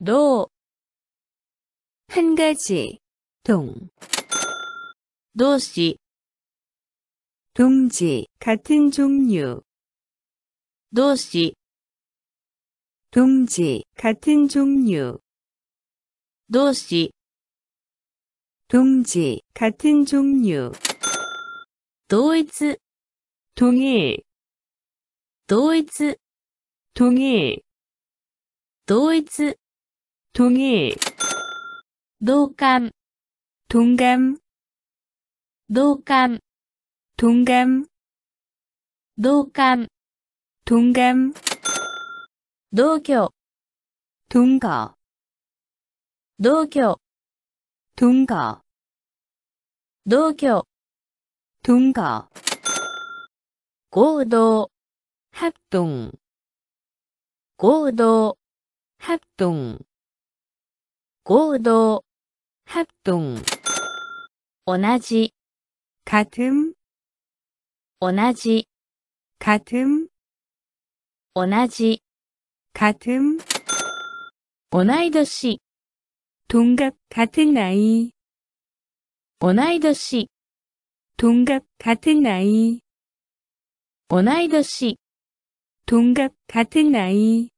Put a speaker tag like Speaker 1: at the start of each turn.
Speaker 1: 노. 한 가지. 동. 도시. 동지. 같은 종류. 도시. 동지. 같은 종류. 도시. 동지. 같은 종류. 도이츠. 동일. 도이츠. 동일. 도이츠. 동의 노감 동감 노감 동감 노감 동감 노교 동거 노교 동거 노교 동거 고도 합동 고도 합동 合同、합 동、 同じ、같 은、 同じ、같 은、 同じ、같 은、 同い年、동갑같은나이同い年동갑같은나이同い年동갑같은나이